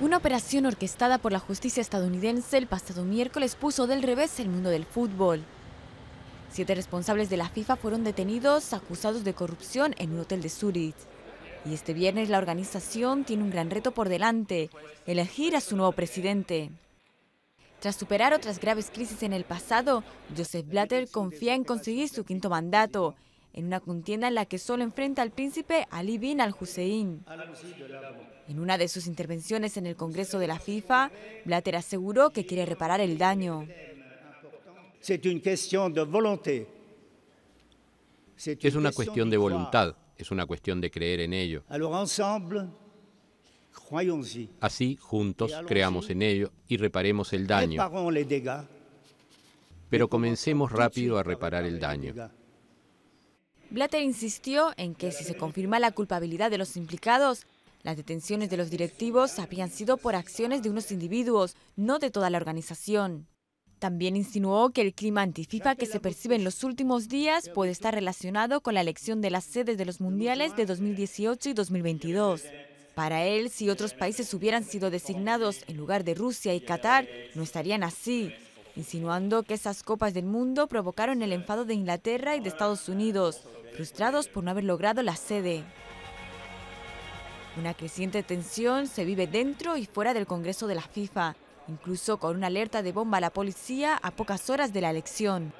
Una operación orquestada por la justicia estadounidense el pasado miércoles puso del revés el mundo del fútbol. Siete responsables de la FIFA fueron detenidos acusados de corrupción en un hotel de Zurich. Y este viernes la organización tiene un gran reto por delante, elegir a su nuevo presidente. Tras superar otras graves crisis en el pasado, Joseph Blatter confía en conseguir su quinto mandato en una contienda en la que solo enfrenta al príncipe Ali bin al-Hussein. En una de sus intervenciones en el Congreso de la FIFA, Blatter aseguró que quiere reparar el daño. Es una cuestión de voluntad, es una cuestión de creer en ello. Así, juntos, creamos en ello y reparemos el daño. Pero comencemos rápido a reparar el daño. Blatter insistió en que si se confirma la culpabilidad de los implicados, las detenciones de los directivos habían sido por acciones de unos individuos, no de toda la organización. También insinuó que el clima antififa que se percibe en los últimos días puede estar relacionado con la elección de las sedes de los mundiales de 2018 y 2022. Para él, si otros países hubieran sido designados en lugar de Rusia y Qatar, no estarían así, insinuando que esas copas del mundo provocaron el enfado de Inglaterra y de Estados Unidos, frustrados por no haber logrado la sede. Una creciente tensión se vive dentro y fuera del Congreso de la FIFA, incluso con una alerta de bomba a la policía a pocas horas de la elección.